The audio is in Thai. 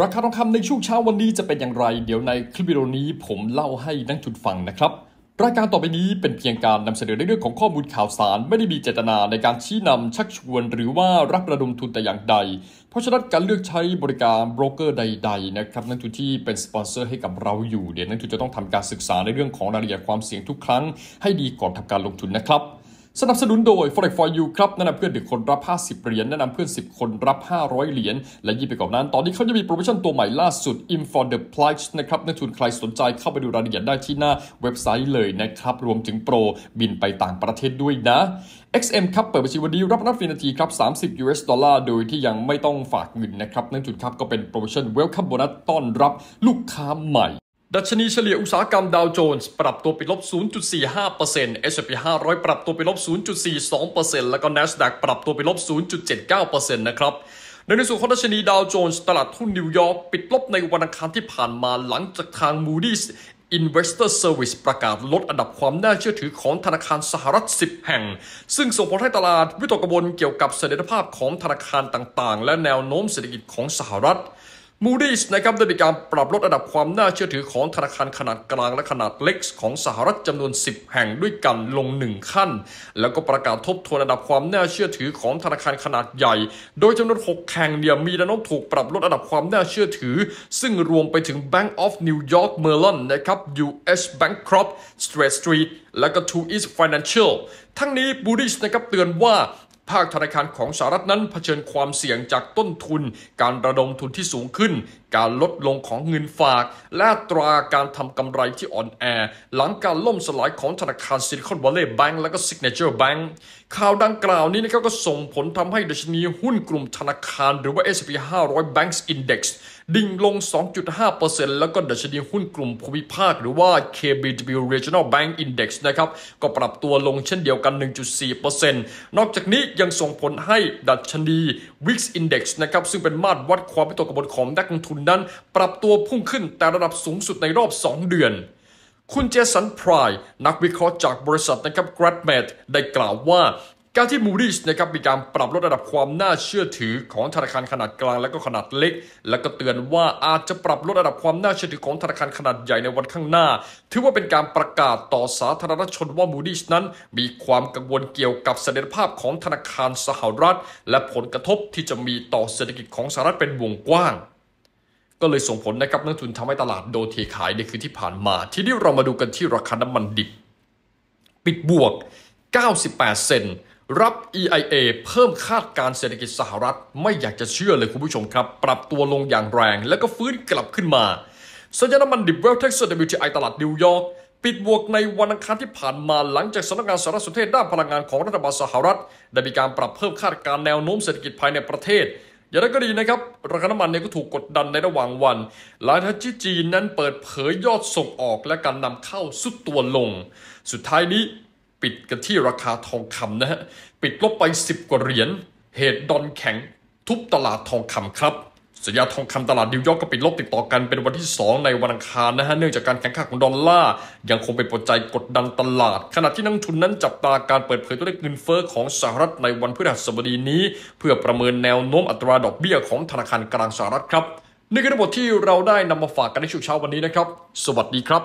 ราคาทองคำในช่วงเช้าวันนี้จะเป็นอย่างไร เดี๋ยวในคลิปวิดีโอนี้ผมเล่าให้นักจุดฟังนะครับ รายการต่อไปนี้เป็นเพียงการนำเสนอในเรื่องของข้อมูลข่าวสาร ไม่ได้มีเจตนาในการชี้นำชักชวนหรือว่ารับระดมทุนแต่อย่างใด เพราะฉะนั้นการเลือกใช้บริการโบรกเกอร์ใดๆ นะครับ นักทุนที่เป็นสปอนเซอร์ให้กับเราอยู่เดี๋ยวนักทุนจะต้องทำการศึกษาในเรื่องของรายละเอียดความเสี่ยงทุกครั้งให้ดีก่อนทำการลงทุนนะครับสนับสนุนโดย Forex for you ครับแนะนำเพื่อน1คนรับ 50 เหรียญแนะนำเพื่อน 10 คนรับ 500 เหรียญ และยิ่งไปกว่านั้นตอนนี้เขาจะมีโปรโมชั่นตัวใหม่ล่าสุด i n for the Price นะครับ นักทุนใครสนใจเข้าไปดูรายละเอียดได้ที่หน้าเว็บไซต์เลยนะครับ รวมถึงโปรบินไปต่างประเทศด้วยนะ XM ครับ เปิดบัญชีวันนี้รับนับฟรีนาทีครับ 30 US ดอลลาร์โดยที่ยังไม่ต้องฝากเงินนะครับนักทุนครับก็เป็นโปรโมชั่น Welcome Bonus ต้อนรับลูกค้าใหม่ดัชนีเฉลี่ยอุตสาหกรรมดาวโจนส์ปรับตัวไปลบ 0.45% S&P 500 ปรับตัวไปลบ 0.42%แล้วก็ NASDAQ ปรับตัวไปลบ 0.79%นะครับในส่วนของดัชนีดาวโจนส์ตลาดหุ้นนิวยอร์กปิดลบในวันอังคารที่ผ่านมาหลังจากทาง Moody's Investor Service ประกาศลดอันดับความน่าเชื่อถือของธนาคารสหรัฐ 10 แห่ง ซึ่งส่งผลให้ตลาดวิตกกังวลเกี่ยวกับเสถียรภาพของธนาคารต่างๆ และแนวโน้มเศรษฐกิจของสหรัฐ Moody's นะครับได้มีการปรับลดระดับความน่าเชื่อถือของธนาคารขนาดกลางและขนาดเล็กของสหรัฐจำนวน 10 แห่งด้วยกันลง 1 ขั้น แล้วก็ประกาศทบทวนระดับความน่าเชื่อถือของธนาคารขนาดใหญ่ โดยจำนวน 6แห่งเนี่ยมีแนวโน้มถูกปรับลดระดับความน่าเชื่อถือ ซึ่งรวมไปถึง Bank of New York Mellon นะครับ US Bancroft s t a t Street และก็ Two East Financial ทั้งนี้บูดิสนะครับเตือนว่าภาคธนาคารของสหรัฐนั้นเผชิญความเสี่ยงจากต้นทุน การระดมทุนที่สูงขึ้น การลดลงของเงินฝาก และตราการทำกำไรที่อ่อนแอหลังการล่มสลายของธนาคารซิลิคอนวัลเลย์แบงก์และก็ซิกเนเจอร์แบงก์ข่าวดังกล่าวนี้นะครับก็ส่งผลทำให้ดัชนีหุ้นกลุ่มธนาคารหรือว่า S&P 500 Banks Index ดิ่งลง 2.5%แล้วก็ดัชนีหุ้นกลุ่มภูมิภาคหรือว่า KBW Regional Bank Index นะครับก็ปรับตัวลงเช่นเดียวกัน 1.4%นอกจากนี้ยังส่งผลให้ดัชนี Wix Index นะครับซึ่งเป็นมาตรวัดความวิตกกังวลของนักลงทุนนั้น ปรับตัวพุ่งขึ้นแต่ระดับสูงสุดในรอบ 2 เดือนคุณเจสันพรายนักวิเคราะห์จากบริษัทนะครับ g r a d m a t ได้กล่าวว่า การที่ Moody's นะครับมีการปรับลดระดับความน่าเชื่อถือของธนาคารขนาดกลาง และก็ขนาดเล็ก และก็เตือนว่าอาจจะปรับลดระดับความน่าเชื่อถือของธนาคารขนาดใหญ่ในวันข้างหน้า ถือว่าเป็นการประกาศต่อสาธารณชนว่า Moody's นั้น มีความกังวลเกี่ยวกับเสถียรภาพของธนาคารสหรัฐและผลกระทบที่จะมีต่อเศรษฐกิจของสหรัฐเป็นวงกว้างก็เลยส่งผลนะครับนักทุนทำให้ตลาดโดเทขายในคืนที่ผ่านมา ทีนี้เรามาดูกันที่ราคาน้ำมันดิบ ปิดบวก 98 เซนรับ EIA เพิ่มคาดการเศรษฐกิจสหรัฐ ไม่อยากจะเชื่อเลยคุณผู้ชมครับ ปรับตัวลงอย่างแรงแล้วก็ฟื้นกลับขึ้นมา สัญญาณน้ำมันดิบเวลเท็กซัส WTI ตลาดนิวยอร์กปิดบวกในวันอังคารที่ผ่านมาหลังจากสำนักงานสารสนเทศด้านพลังงานของรัฐบาลสหรัฐ ได้มีการปรับเพิ่มคาดการแนวโน้มเศรษฐกิจภายในประเทศอย่างไรก็ดีนะครับ ราคาน้ำมันเนี่ยก็ถูกกดดันในระหว่างวัน หลังจากที่จีนนั้นเปิดเผยยอดส่งออกและการนำเข้าสุดตัวลง สุดท้ายนี้ปิดกันที่ราคาทองคำนะฮะปิดลบไป 10 กว่าเหรียญ เหตุดอนแข็งทุบตลาดทองคำครับสัญญาทองคำตลาดนิวยอร์กก็ปิดลบติดต่อกันเป็นวันที่ 2 ในวันอังคารนะฮะเนื่องจากการแข่งขันของดอลลาร์ยังคงเป็นปัจจัยกดดันตลาด ขณะที่นักทุนนั้นจับตาการเปิดเผยตัวเลขเงินเฟ้อของสหรัฐในวันพฤหัสบดีนี้ เพื่อประเมินแนวโน้มอัตราดอกเบี้ยของธนาคารกลางสหรัฐครับนี่คือทั้งหมดที่เราได้นำมาฝากกันในช่วงเช้าวันนี้นะครับ สวัสดีครับ